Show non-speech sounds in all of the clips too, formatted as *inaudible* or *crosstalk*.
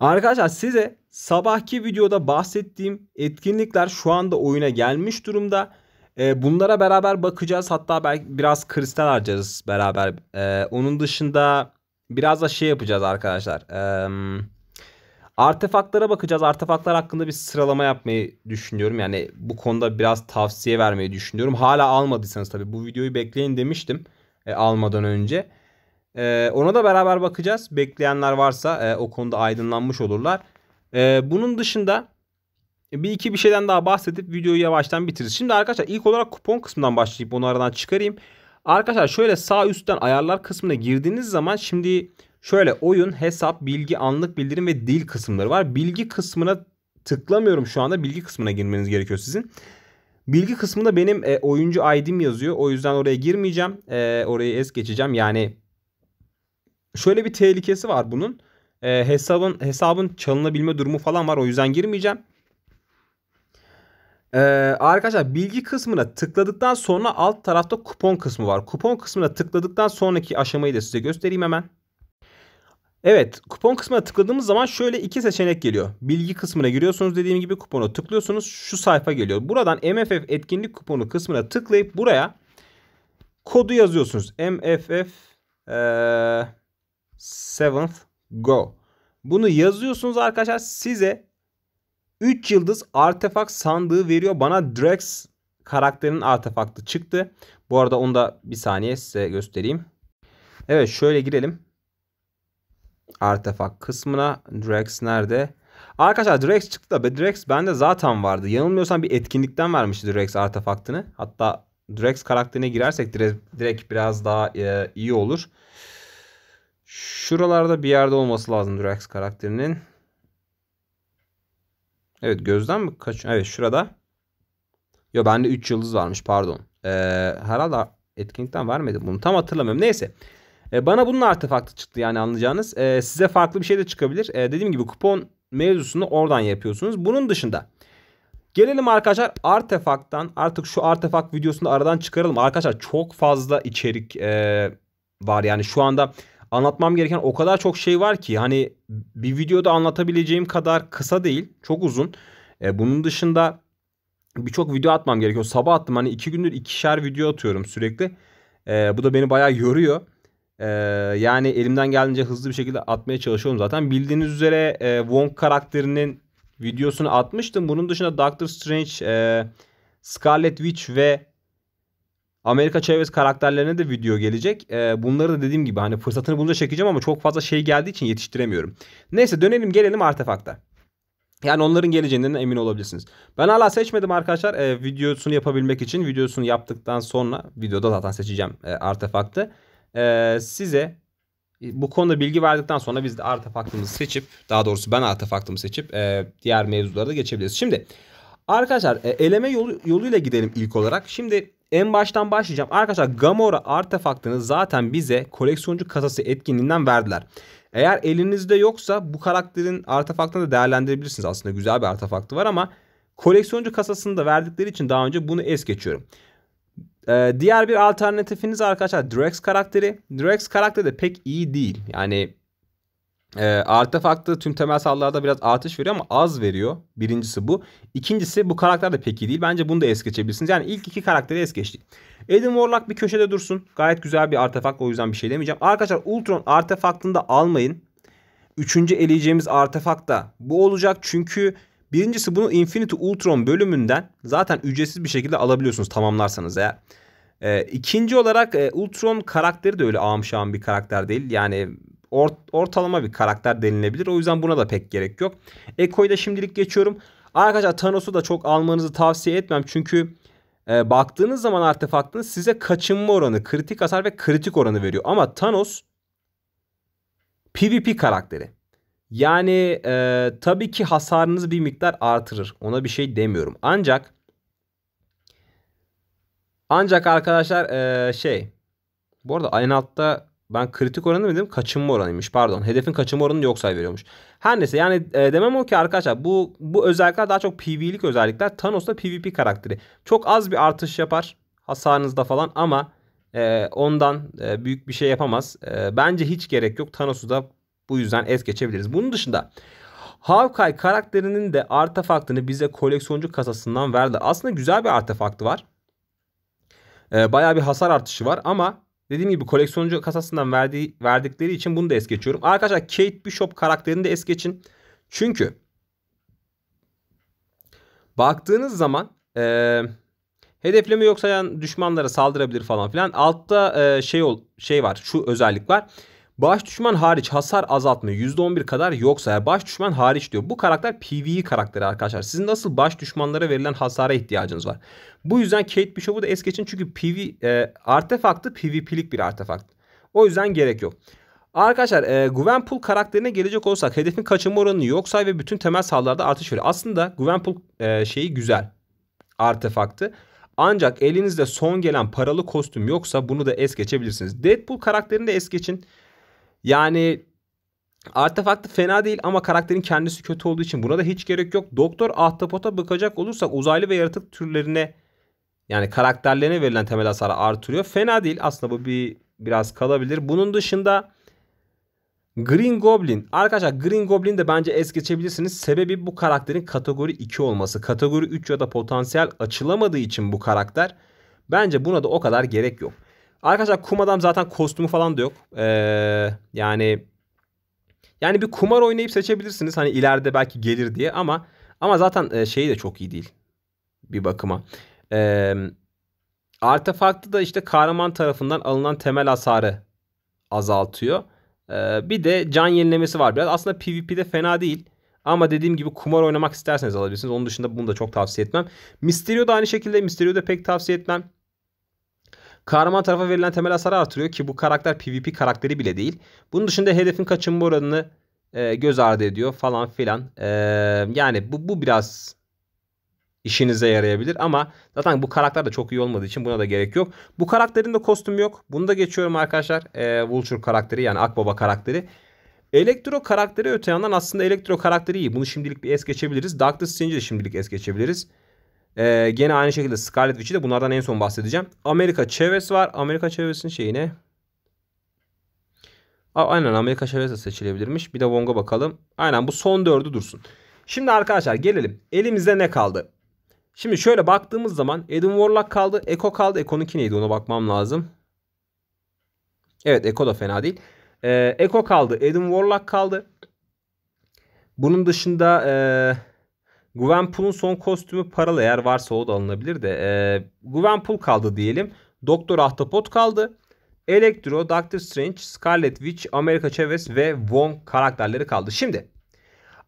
Arkadaşlar size sabahki videoda bahsettiğim etkinlikler şu anda oyuna gelmiş durumda. Ee, bunlara beraber bakacağız. Hatta belki biraz kristal harcarız beraber. Ee, onun dışında biraz da şey yapacağız arkadaşlar. Ee, artefaklara bakacağız. Artefaklar hakkında bir sıralama yapmayı düşünüyorum. Yani bu konuda biraz tavsiye vermeyi düşünüyorum. Hala almadıysanız tabii bu videoyu bekleyin demiştim e, almadan önce. E, ona da beraber bakacağız. Bekleyenler varsa e, o konuda aydınlanmış olurlar. E, bunun dışında bir iki bir şeyden daha bahsedip videoyu yavaştan bitiririz. Şimdi arkadaşlar ilk olarak kupon kısmından başlayıp onu aradan çıkarayım. Arkadaşlar şöyle sağ üstten ayarlar kısmına girdiğiniz zaman şimdi şöyle oyun, hesap, bilgi, anlık bildirim ve dil kısımları var. Bilgi kısmına tıklamıyorum şu anda. Bilgi kısmına girmeniz gerekiyor sizin. Bilgi kısmında benim e, oyuncu ID'm yazıyor. O yüzden oraya girmeyeceğim. E, orayı es geçeceğim. Yani şöyle bir tehlikesi var bunun. E, hesabın hesabın çalınabilme durumu falan var. O yüzden girmeyeceğim. Ee, arkadaşlar bilgi kısmına tıkladıktan sonra alt tarafta kupon kısmı var. Kupon kısmına tıkladıktan sonraki aşamayı da size göstereyim hemen. Evet kupon kısmına tıkladığımız zaman şöyle iki seçenek geliyor. Bilgi kısmına giriyorsunuz dediğim gibi kuponu tıklıyorsunuz şu sayfa geliyor. Buradan MFF etkinlik kuponu kısmına tıklayıp buraya kodu yazıyorsunuz. MFF ee, seventh go. Bunu yazıyorsunuz arkadaşlar size 3 yıldız artefak sandığı veriyor. Bana Drex karakterinin artefaktı çıktı. Bu arada onu da bir saniye size göstereyim. Evet şöyle girelim. Artefak kısmına Drex nerede? Arkadaşlar Drex çıktı da Drex bende zaten vardı. Yanılmıyorsam bir etkinlikten vermişti Drex artefaktını. Hatta Drex karakterine girersek direkt, biraz daha e, iyi olur. Şuralarda bir yerde olması lazım Drax karakterinin. Evet gözden mi kaç? Evet şurada. Yo bende 3 yıldız varmış pardon. Ee, herhalde etkinlikten vermedi bunu. Tam hatırlamıyorum. Neyse. Ee, bana bunun artefaktı çıktı yani anlayacağınız. Ee, size farklı bir şey de çıkabilir. Ee, dediğim gibi kupon mevzusunu oradan yapıyorsunuz. Bunun dışında gelelim arkadaşlar artefaktan artık şu artefakt videosunu aradan çıkaralım. Arkadaşlar çok fazla içerik e, var yani şu anda anlatmam gereken o kadar çok şey var ki hani bir videoda anlatabileceğim kadar kısa değil. Çok uzun. E, bunun dışında birçok video atmam gerekiyor. Sabah attım hani iki gündür ikişer video atıyorum sürekli. E, bu da beni bayağı yoruyor. E, yani elimden geldiğince hızlı bir şekilde atmaya çalışıyorum zaten. Bildiğiniz üzere e, Wong karakterinin videosunu atmıştım. Bunun dışında Doctor Strange, e, Scarlet Witch ve Amerika Chavez karakterlerine de video gelecek. E, bunları da dediğim gibi hani fırsatını bulunca çekeceğim ama çok fazla şey geldiği için yetiştiremiyorum. Neyse dönelim gelelim artefakta. Yani onların geleceğinden emin olabilirsiniz. Ben hala seçmedim arkadaşlar. E, videosunu yapabilmek için videosunu yaptıktan sonra videoda zaten seçeceğim e, artefaktı. E, ee, size bu konuda bilgi verdikten sonra biz de artefaktımızı seçip daha doğrusu ben artefaktımı seçip e, diğer mevzulara da geçebiliriz. Şimdi arkadaşlar e, eleme yolu, yoluyla gidelim ilk olarak. Şimdi en baştan başlayacağım. Arkadaşlar Gamora artefaktını zaten bize koleksiyoncu kasası etkinliğinden verdiler. Eğer elinizde yoksa bu karakterin artefaktını da değerlendirebilirsiniz. Aslında güzel bir artefaktı var ama koleksiyoncu kasasını da verdikleri için daha önce bunu es geçiyorum. Ee, diğer bir alternatifiniz arkadaşlar Drex karakteri. Drex karakteri de pek iyi değil. Yani e, artefaktı tüm temel sallarda biraz artış veriyor ama az veriyor. Birincisi bu. İkincisi bu karakter de pek iyi değil. Bence bunu da es geçebilirsiniz. Yani ilk iki karakteri es geçtik. Edin Warlock bir köşede dursun. Gayet güzel bir artefakt o yüzden bir şey demeyeceğim. Arkadaşlar Ultron artefaktını da almayın. Üçüncü eleyeceğimiz artefakt da bu olacak. Çünkü birincisi bunu Infinity Ultron bölümünden zaten ücretsiz bir şekilde alabiliyorsunuz tamamlarsanız eğer. E, ikinci olarak e, Ultron karakteri de öyle ağım bir karakter değil. Yani or, ortalama bir karakter denilebilir. O yüzden buna da pek gerek yok. Ekko'yu da şimdilik geçiyorum. Arkadaşlar Thanos'u da çok almanızı tavsiye etmem. Çünkü e, baktığınız zaman artefaktınız size kaçınma oranı, kritik hasar ve kritik oranı veriyor. Ama Thanos PvP karakteri. Yani e, tabii ki hasarınızı bir miktar artırır. Ona bir şey demiyorum. Ancak ancak arkadaşlar e, şey bu arada en altta ben kritik oranı mı dedim kaçınma oranıymış pardon. Hedefin kaçınma oranını yok say veriyormuş. Her neyse yani e, demem o ki arkadaşlar bu bu özellikler daha çok PvE'lik özellikler. Thanos da PvP karakteri. Çok az bir artış yapar hasarınızda falan ama e, ondan e, büyük bir şey yapamaz. E, bence hiç gerek yok. Thanos'u da bu yüzden es geçebiliriz. Bunun dışında Hawkeye karakterinin de artefaktını bize koleksiyoncu kasasından verdi. Aslında güzel bir artefaktı var. E, bayağı bir hasar artışı var ama Dediğim gibi koleksiyoncu kasasından verdiği, verdikleri için bunu da es geçiyorum. Arkadaşlar Kate Bishop karakterini de es geçin. Çünkü baktığınız zaman e, hedefleme yoksa sayan düşmanlara saldırabilir falan filan. Altta e, şey ol, şey var şu özellik var. Baş düşman hariç hasar azaltma %11 kadar yoksa eğer baş düşman hariç diyor. Bu karakter PvE karakteri arkadaşlar. Sizin nasıl baş düşmanlara verilen hasara ihtiyacınız var. Bu yüzden Kate Bishop'u da es geçin çünkü PV, e, e, artefaktı PvP'lik bir artefakt. O yüzden gerek yok. Arkadaşlar e, Gwenpool karakterine gelecek olsak hedefin kaçınma oranı yoksa ve bütün temel saldırılarda artış veriyor. Aslında Gwenpool e, şeyi güzel artefaktı. Ancak elinizde son gelen paralı kostüm yoksa bunu da es geçebilirsiniz. Deadpool karakterini de es geçin. Yani Artefaktı fena değil ama karakterin kendisi kötü olduğu için buna da hiç gerek yok. Doktor Ahtapot'a bakacak olursak uzaylı ve yaratık türlerine yani karakterlerine verilen temel hasarı artırıyor. Fena değil aslında bu bir biraz kalabilir. Bunun dışında Green Goblin. Arkadaşlar Green Goblin de bence es geçebilirsiniz. Sebebi bu karakterin kategori 2 olması. Kategori 3 ya da potansiyel açılamadığı için bu karakter. Bence buna da o kadar gerek yok. Arkadaşlar kum adam zaten kostümü falan da yok. Ee, yani yani bir kumar oynayıp seçebilirsiniz. Hani ileride belki gelir diye ama ama zaten e, şeyi de çok iyi değil. Bir bakıma. Ee, artefaktı da işte kahraman tarafından alınan temel hasarı azaltıyor. Ee, bir de can yenilemesi var biraz. Aslında PvP'de fena değil. Ama dediğim gibi kumar oynamak isterseniz alabilirsiniz. Onun dışında bunu da çok tavsiye etmem. Mysterio da aynı şekilde. Mysterio da pek tavsiye etmem. Kahraman tarafa verilen temel hasar artırıyor ki bu karakter PvP karakteri bile değil. Bunun dışında hedefin kaçınma oranını e, göz ardı ediyor falan filan. E, yani bu, bu biraz işinize yarayabilir ama zaten bu karakter de çok iyi olmadığı için buna da gerek yok. Bu karakterin de kostümü yok. Bunu da geçiyorum arkadaşlar. E, Vulture karakteri yani Akbaba karakteri. Elektro karakteri öte yandan aslında elektro karakteri iyi. Bunu şimdilik bir es geçebiliriz. Darkness Strange'i de şimdilik es geçebiliriz. Ee, gene aynı şekilde Scarlet Witch'i de bunlardan en son bahsedeceğim. Amerika Chavez var. Amerika Chavez'in şeyi ne? Aynen Amerika Chavez de seçilebilirmiş. Bir de Wong'a bakalım. Aynen bu son dördü dursun. Şimdi arkadaşlar gelelim. Elimizde ne kaldı? Şimdi şöyle baktığımız zaman Edwin Warlock kaldı. Eko kaldı. Eko'nunki neydi ona bakmam lazım. Evet Eko da fena değil. Ee, Eko kaldı. Edwin Warlock kaldı. Bunun dışında... Ee, Gwenpool'un son kostümü paralı eğer varsa o da alınabilir de. E, Güvenpool kaldı diyelim. Doktor Ahtapot kaldı. Electro, Doctor Strange, Scarlet Witch, America Chavez ve Wong karakterleri kaldı. Şimdi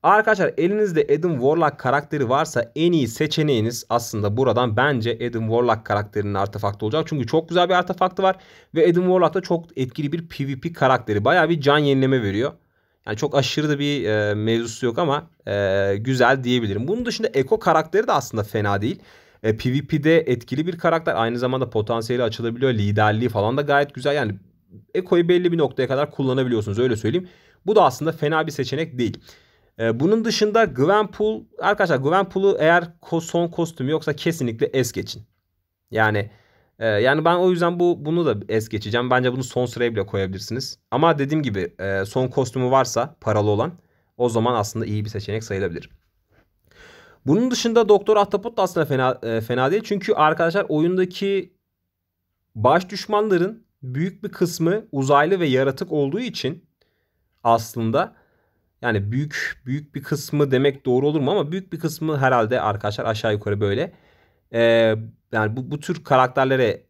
arkadaşlar elinizde Adam Warlock karakteri varsa en iyi seçeneğiniz aslında buradan bence Adam Warlock karakterinin artefaktı olacak. Çünkü çok güzel bir artefaktı var ve Adam Warlock da çok etkili bir PvP karakteri. Baya bir can yenileme veriyor. Yani çok aşırı da bir e, mevzusu yok ama e, güzel diyebilirim. Bunun dışında Eko karakteri de aslında fena değil. E, PvP'de etkili bir karakter. Aynı zamanda potansiyeli açılabiliyor. Liderliği falan da gayet güzel. Yani Eko'yu belli bir noktaya kadar kullanabiliyorsunuz öyle söyleyeyim. Bu da aslında fena bir seçenek değil. E, bunun dışında Gwenpool arkadaşlar Gwenpool'u eğer son kostümü yoksa kesinlikle es geçin. Yani ee, yani ben o yüzden bu bunu da es geçeceğim. Bence bunu son sıraya bile koyabilirsiniz. Ama dediğim gibi e, son kostümü varsa paralı olan o zaman aslında iyi bir seçenek sayılabilir. Bunun dışında Doktor Ahtapot da aslında fena, e, fena değil. Çünkü arkadaşlar oyundaki baş düşmanların büyük bir kısmı uzaylı ve yaratık olduğu için aslında yani büyük büyük bir kısmı demek doğru olur mu ama büyük bir kısmı herhalde arkadaşlar aşağı yukarı böyle e, yani bu, bu tür karakterlere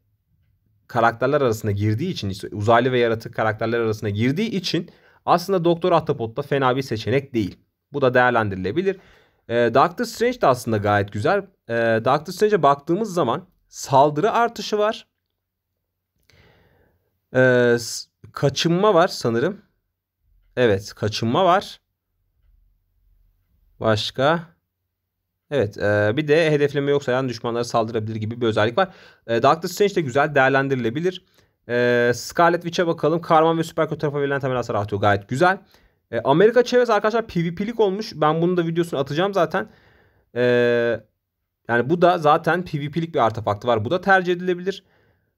karakterler arasında girdiği için uzaylı ve yaratık karakterler arasında girdiği için aslında Doktor Ahtapot da fena bir seçenek değil. Bu da değerlendirilebilir. E, Doctor Strange de aslında gayet güzel. E, Doctor Strange'e baktığımız zaman saldırı artışı var. E, kaçınma var sanırım. Evet kaçınma var. Başka? Evet e, bir de hedefleme yoksa yani düşmanlara saldırabilir gibi bir özellik var. E, Doctor Strange de güzel değerlendirilebilir. E, Scarlet Witch'e bakalım. Karman ve Supergirl tarafa verilen temel hasar artıyor gayet güzel. E, Amerika çevresi arkadaşlar PvP'lik olmuş. Ben bunu da videosunu atacağım zaten. E, yani bu da zaten PvP'lik bir artefaktı var. Bu da tercih edilebilir.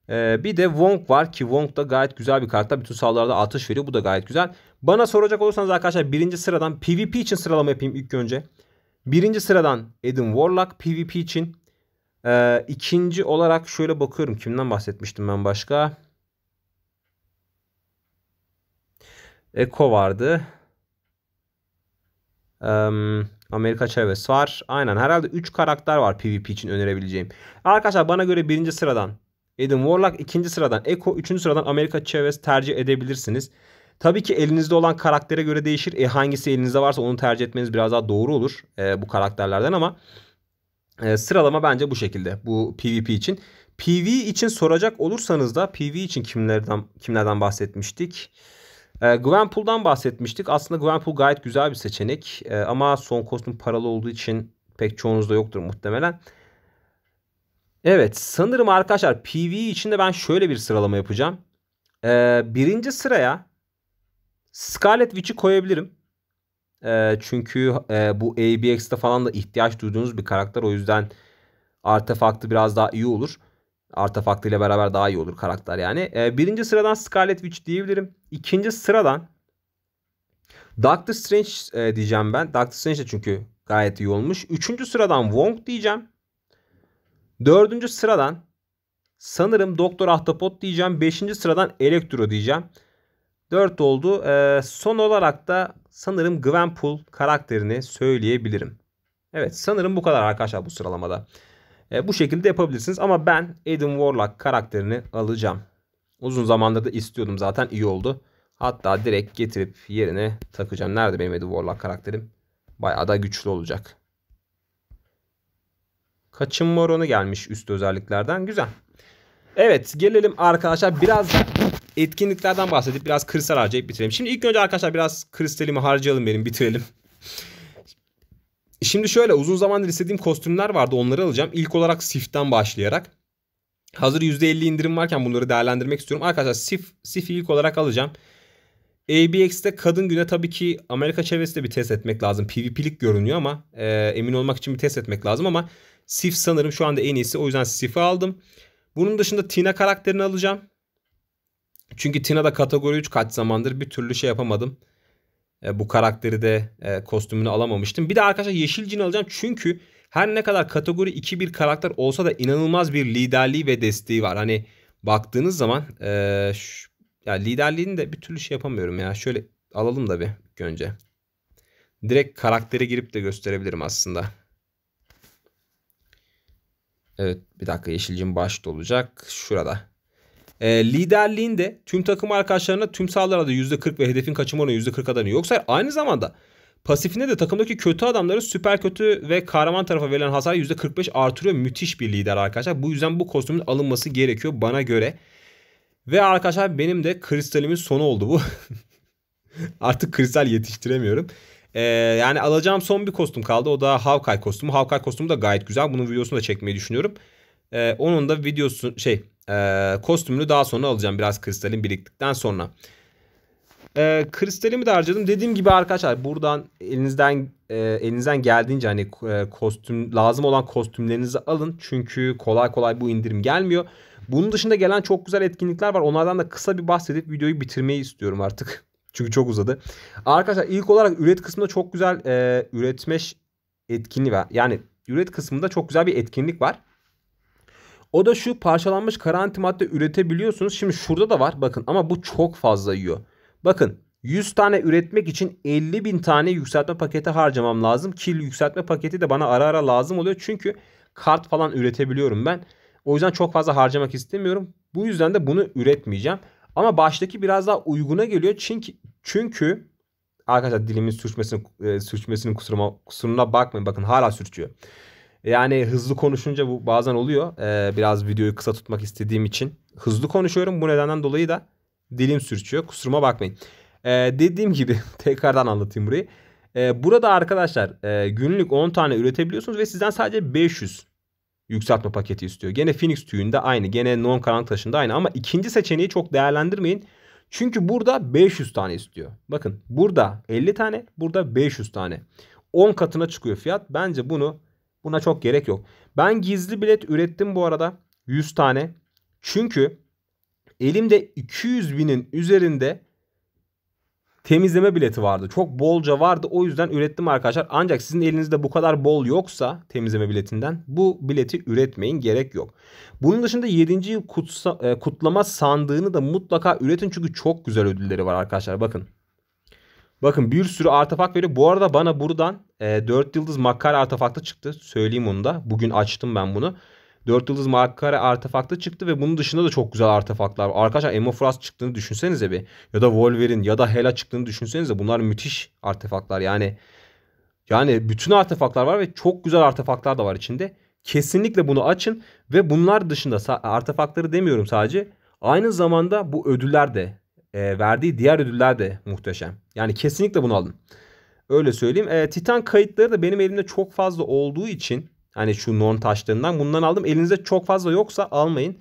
E, bir de Wong var ki Wong da gayet güzel bir karakter. Bütün saldırılarda atış veriyor. Bu da gayet güzel. Bana soracak olursanız arkadaşlar birinci sıradan PvP için sıralama yapayım ilk önce. Birinci sıradan Edin Warlock PvP için. Ee, ikinci olarak şöyle bakıyorum. Kimden bahsetmiştim ben başka? Eko vardı. Amerika Chavez var. Aynen herhalde 3 karakter var PvP için önerebileceğim. Arkadaşlar bana göre birinci sıradan Edin Warlock, ikinci sıradan Eko, üçüncü sıradan Amerika Chavez tercih edebilirsiniz. Tabii ki elinizde olan karaktere göre değişir. E, hangisi elinizde varsa onu tercih etmeniz biraz daha doğru olur e, bu karakterlerden ama e, sıralama bence bu şekilde bu PvP için. PV için soracak olursanız da PV için kimlerden kimlerden bahsetmiştik? E, Gwenpool'dan bahsetmiştik. Aslında Gwenpool gayet güzel bir seçenek. E, ama son kostüm paralı olduğu için pek çoğunuzda yoktur muhtemelen. Evet sanırım arkadaşlar PV için de ben şöyle bir sıralama yapacağım. E, birinci sıraya Scarlet Witch'i koyabilirim. E, çünkü e, bu ABX'te falan da ihtiyaç duyduğunuz bir karakter. O yüzden artefaktı biraz daha iyi olur. Artefaktı ile beraber daha iyi olur karakter yani. E, birinci sıradan Scarlet Witch diyebilirim. İkinci sıradan Doctor Strange e, diyeceğim ben. Doctor Strange de çünkü gayet iyi olmuş. Üçüncü sıradan Wong diyeceğim. Dördüncü sıradan sanırım Doktor Ahtapot diyeceğim. Beşinci sıradan Electro diyeceğim. 4 oldu. Ee, son olarak da sanırım Gwenpool karakterini söyleyebilirim. Evet sanırım bu kadar arkadaşlar bu sıralamada. Ee, bu şekilde yapabilirsiniz ama ben Adam Warlock karakterini alacağım. Uzun zamandır da istiyordum zaten iyi oldu. Hatta direkt getirip yerine takacağım. Nerede benim Adam Warlock karakterim? Bayağı da güçlü olacak. Kaçın oranı gelmiş üst özelliklerden. Güzel. Evet gelelim arkadaşlar biraz da etkinliklerden bahsedip biraz kristal harcayıp bitirelim. Şimdi ilk önce arkadaşlar biraz kristalimi harcayalım benim bitirelim. Şimdi şöyle uzun zamandır istediğim kostümler vardı onları alacağım. İlk olarak Sif'ten başlayarak. Hazır %50 indirim varken bunları değerlendirmek istiyorum. Arkadaşlar Sif, Sif'i ilk olarak alacağım. ABX'de kadın güne tabii ki Amerika çevresinde bir test etmek lazım. PvP'lik görünüyor ama e, emin olmak için bir test etmek lazım ama Sif sanırım şu anda en iyisi. O yüzden Sif'i aldım. Bunun dışında Tina karakterini alacağım. Çünkü Tina'da kategori 3 kaç zamandır bir türlü şey yapamadım. E, bu karakteri de e, kostümünü alamamıştım. Bir de arkadaşlar yeşil cini alacağım çünkü her ne kadar kategori 2 bir karakter olsa da inanılmaz bir liderliği ve desteği var. Hani baktığınız zaman e, şu, ya liderliğini de bir türlü şey yapamıyorum ya. Şöyle alalım da bir önce. Direkt karaktere girip de gösterebilirim aslında. Evet bir dakika yeşilcim başta olacak. Şurada. E, liderliğinde tüm takım arkadaşlarına tüm sahalara da %40 ve hedefin kaçım oranı %40 kadarını yoksa Aynı zamanda pasifinde de takımdaki kötü adamları süper kötü ve kahraman tarafa verilen hasar %45 artırıyor. Müthiş bir lider arkadaşlar. Bu yüzden bu kostümün alınması gerekiyor bana göre. Ve arkadaşlar benim de kristalimin sonu oldu bu. *laughs* Artık kristal yetiştiremiyorum. Ee, yani alacağım son bir kostüm kaldı. O da Hawkeye kostümü. Hawkeye kostümü da gayet güzel. Bunun videosunu da çekmeyi düşünüyorum. Ee, onun da videosu şey e, kostümünü daha sonra alacağım biraz kristalin biriktikten sonra. E, kristalimi de harcadım. Dediğim gibi arkadaşlar buradan elinizden e, elinizden geldiğince hani e, kostüm lazım olan kostümlerinizi alın. Çünkü kolay kolay bu indirim gelmiyor. Bunun dışında gelen çok güzel etkinlikler var. Onlardan da kısa bir bahsedip videoyu bitirmeyi istiyorum artık. *laughs* Çünkü çok uzadı. Arkadaşlar ilk olarak üret kısmında çok güzel e, üretme etkinliği var. Yani üret kısmında çok güzel bir etkinlik var. O da şu parçalanmış kara antimadde üretebiliyorsunuz. Şimdi şurada da var bakın ama bu çok fazla yiyor. Bakın 100 tane üretmek için 50 bin tane yükseltme paketi harcamam lazım. Ki yükseltme paketi de bana ara ara lazım oluyor. Çünkü kart falan üretebiliyorum ben. O yüzden çok fazla harcamak istemiyorum. Bu yüzden de bunu üretmeyeceğim. Ama baştaki biraz daha uyguna geliyor. Çünkü çünkü arkadaşlar dilimin sürçmesinin e, sürçmesinin kusuruma kusuruna bakmayın. Bakın hala sürçüyor. Yani hızlı konuşunca bu bazen oluyor. Ee, biraz videoyu kısa tutmak istediğim için. Hızlı konuşuyorum. Bu nedenden dolayı da dilim sürçüyor. Kusuruma bakmayın. Ee, dediğim gibi *laughs* tekrardan anlatayım burayı. Ee, burada arkadaşlar e, günlük 10 tane üretebiliyorsunuz ve sizden sadece 500 yükseltme paketi istiyor. Gene Phoenix tüyünde aynı. Gene non karanlık taşında aynı ama ikinci seçeneği çok değerlendirmeyin. Çünkü burada 500 tane istiyor. Bakın burada 50 tane, burada 500 tane. 10 katına çıkıyor fiyat. Bence bunu Buna çok gerek yok. Ben gizli bilet ürettim bu arada. 100 tane. Çünkü elimde 200 binin üzerinde temizleme bileti vardı. Çok bolca vardı. O yüzden ürettim arkadaşlar. Ancak sizin elinizde bu kadar bol yoksa temizleme biletinden bu bileti üretmeyin. Gerek yok. Bunun dışında 7. yıl kutsa, e, kutlama sandığını da mutlaka üretin. Çünkü çok güzel ödülleri var arkadaşlar. Bakın Bakın bir sürü artefak veriyor. Bu arada bana buradan e, 4 yıldız makara artefaktı çıktı. Söyleyeyim onu da. Bugün açtım ben bunu. 4 yıldız makara artefaktı çıktı ve bunun dışında da çok güzel artefaktlar var. Arkadaşlar Emofrost çıktığını düşünsenize bir. Ya da Wolverine ya da Hela çıktığını düşünsenize. Bunlar müthiş artefaktlar. Yani yani bütün artefaktlar var ve çok güzel artefaktlar da var içinde. Kesinlikle bunu açın ve bunlar dışında artefaktları demiyorum sadece. Aynı zamanda bu ödüller de e, verdiği diğer ödüller de muhteşem. Yani kesinlikle bunu alın. Öyle söyleyeyim. E, Titan kayıtları da benim elimde çok fazla olduğu için hani şu non taşlarından bundan aldım. Elinizde çok fazla yoksa almayın.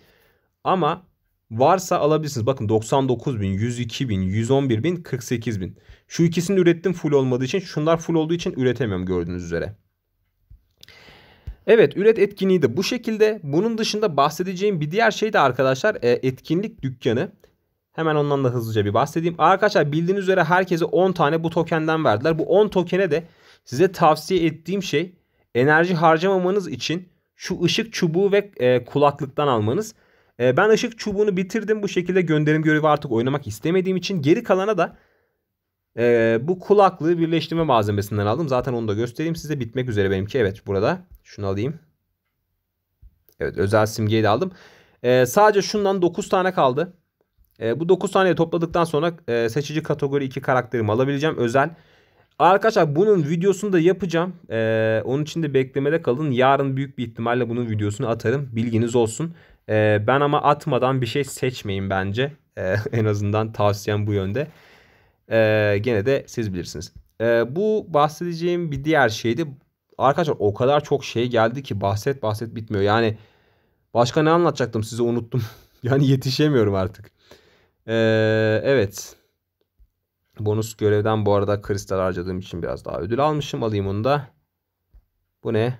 Ama varsa alabilirsiniz. Bakın 99 bin, 102 bin, 111 bin, 48 bin. Şu ikisini ürettim full olmadığı için. Şunlar full olduğu için üretemiyorum gördüğünüz üzere. Evet üret etkinliği de bu şekilde. Bunun dışında bahsedeceğim bir diğer şey de arkadaşlar e, etkinlik dükkanı. Hemen ondan da hızlıca bir bahsedeyim. Arkadaşlar bildiğiniz üzere herkese 10 tane bu tokenden verdiler. Bu 10 tokene de size tavsiye ettiğim şey enerji harcamamanız için şu ışık çubuğu ve e, kulaklıktan almanız. E, ben ışık çubuğunu bitirdim. Bu şekilde gönderim görevi artık oynamak istemediğim için geri kalana da e, bu kulaklığı birleştirme malzemesinden aldım. Zaten onu da göstereyim size. Bitmek üzere benimki. Evet burada. Şunu alayım. Evet özel simgeyi de aldım. E, sadece şundan 9 tane kaldı. E, bu 9 saniye topladıktan sonra e, seçici kategori 2 karakterimi alabileceğim. Özel. Arkadaşlar bunun videosunu da yapacağım. Ee, onun için de beklemede kalın. Yarın büyük bir ihtimalle bunun videosunu atarım. Bilginiz olsun. Ee, ben ama atmadan bir şey seçmeyin bence. Ee, *laughs* en azından tavsiyem bu yönde. Ee, gene de siz bilirsiniz. Ee, bu bahsedeceğim bir diğer şeydi. Arkadaşlar o kadar çok şey geldi ki bahset bahset bitmiyor. Yani başka ne anlatacaktım size unuttum. *laughs* yani yetişemiyorum artık. Ee, evet. Bonus görevden bu arada kristal harcadığım için biraz daha ödül almışım. Alayım onu da. Bu ne?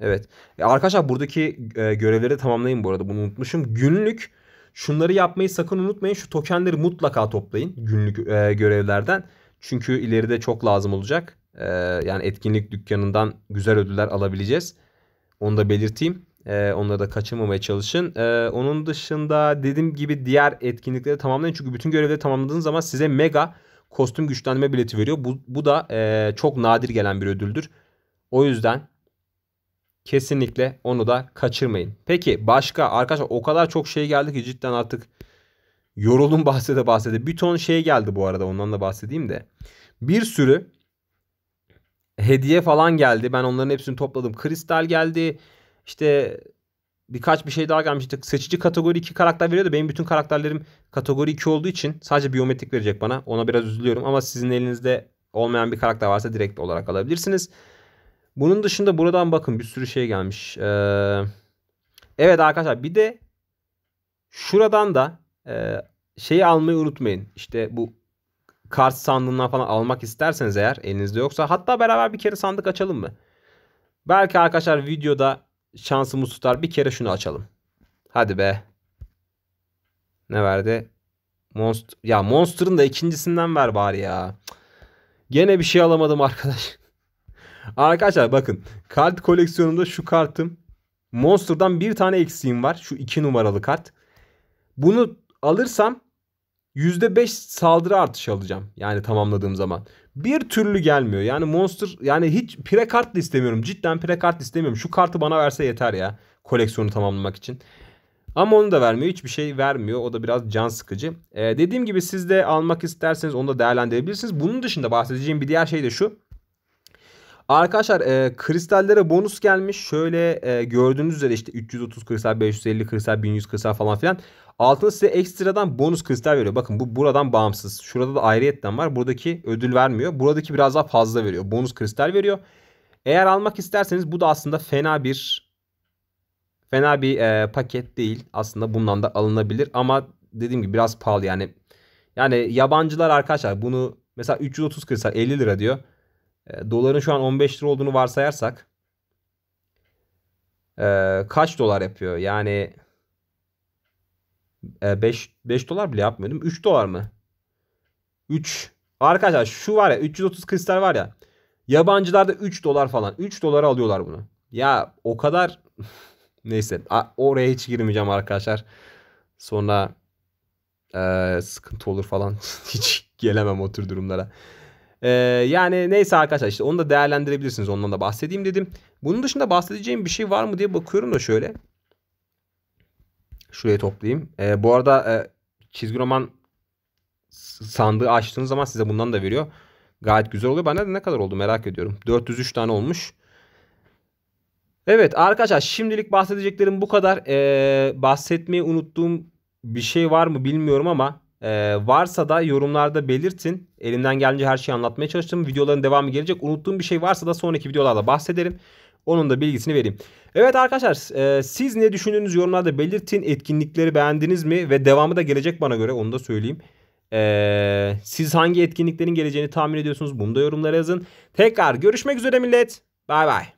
Evet. E arkadaşlar buradaki e, görevleri tamamlayın bu arada. Bunu unutmuşum. Günlük şunları yapmayı sakın unutmayın. Şu tokenleri mutlaka toplayın. Günlük e, görevlerden. Çünkü ileride çok lazım olacak. E, yani etkinlik dükkanından güzel ödüller alabileceğiz. Onu da belirteyim. E, onları da kaçırmamaya çalışın. E, onun dışında dediğim gibi diğer etkinlikleri tamamlayın. Çünkü bütün görevleri tamamladığınız zaman size mega kostüm güçlendirme bileti veriyor. Bu, bu da e, çok nadir gelen bir ödüldür. O yüzden kesinlikle onu da kaçırmayın. Peki başka arkadaşlar o kadar çok şey geldi ki cidden artık yoruldum *laughs* bahsede bahsede. Bir ton şey geldi bu arada ondan da bahsedeyim de. Bir sürü hediye falan geldi. Ben onların hepsini topladım. Kristal geldi. İşte birkaç bir şey daha gelmişti. Seçici kategori 2 karakter veriyordu. Benim bütün karakterlerim kategori 2 olduğu için sadece biyometrik verecek bana. Ona biraz üzülüyorum ama sizin elinizde olmayan bir karakter varsa direkt olarak alabilirsiniz. Bunun dışında buradan bakın bir sürü şey gelmiş. Ee, evet arkadaşlar bir de şuradan da e, şeyi almayı unutmayın. İşte bu kart sandığından falan almak isterseniz eğer elinizde yoksa hatta beraber bir kere sandık açalım mı? Belki arkadaşlar videoda şansımız tutar. Bir kere şunu açalım. Hadi be. Ne verdi? Monster. Ya Monster'ın da ikincisinden ver bari ya. Gene bir şey alamadım arkadaş. *laughs* Arkadaşlar bakın. Kart koleksiyonumda şu kartım. Monster'dan bir tane eksiğim var. Şu iki numaralı kart. Bunu alırsam %5 saldırı artışı alacağım. Yani tamamladığım zaman. Bir türlü gelmiyor. Yani monster yani hiç pire kart da istemiyorum. Cidden pire kart istemiyorum. Şu kartı bana verse yeter ya. Koleksiyonu tamamlamak için. Ama onu da vermiyor. Hiçbir şey vermiyor. O da biraz can sıkıcı. Ee, dediğim gibi siz de almak isterseniz onu da değerlendirebilirsiniz. Bunun dışında bahsedeceğim bir diğer şey de şu. Arkadaşlar e, kristallere bonus gelmiş. Şöyle e, gördüğünüz üzere işte 330 kristal, 550 kristal, 1100 kristal falan filan. Altın size ekstradan bonus kristal veriyor. Bakın bu buradan bağımsız. Şurada da ayrıyetten var. Buradaki ödül vermiyor. Buradaki biraz daha fazla veriyor. Bonus kristal veriyor. Eğer almak isterseniz bu da aslında fena bir fena bir e, paket değil. Aslında bundan da alınabilir ama dediğim gibi biraz pahalı yani. Yani yabancılar arkadaşlar bunu mesela 330 kristal 50 lira diyor. E, doların şu an 15 lira olduğunu varsayarsak e, kaç dolar yapıyor? Yani 5, e, 5 dolar bile yapmıyordum. 3 dolar mı? 3. Arkadaşlar şu var ya 330 kristal var ya. Yabancılarda 3 dolar falan. 3 dolara alıyorlar bunu. Ya o kadar *laughs* neyse oraya hiç girmeyeceğim arkadaşlar. Sonra e, sıkıntı olur falan. *laughs* hiç gelemem o tür durumlara. E, yani neyse arkadaşlar işte onu da değerlendirebilirsiniz. Ondan da bahsedeyim dedim. Bunun dışında bahsedeceğim bir şey var mı diye bakıyorum da şöyle. Şuraya toplayayım. E, bu arada e, çizgi roman sandığı açtığınız zaman size bundan da veriyor. Gayet güzel oluyor. Bana da ne kadar oldu merak ediyorum. 403 tane olmuş. Evet arkadaşlar şimdilik bahsedeceklerim bu kadar. Ee, bahsetmeyi unuttuğum bir şey var mı bilmiyorum ama e, varsa da yorumlarda belirtin. Elimden gelince her şeyi anlatmaya çalıştım. Videoların devamı gelecek. Unuttuğum bir şey varsa da sonraki videolarda bahsederim. Onun da bilgisini vereyim. Evet arkadaşlar e, siz ne düşündüğünüz yorumlarda belirtin. Etkinlikleri beğendiniz mi? Ve devamı da gelecek bana göre onu da söyleyeyim. E, siz hangi etkinliklerin geleceğini tahmin ediyorsunuz? Bunu da yorumlara yazın. Tekrar görüşmek üzere millet. Bay bay.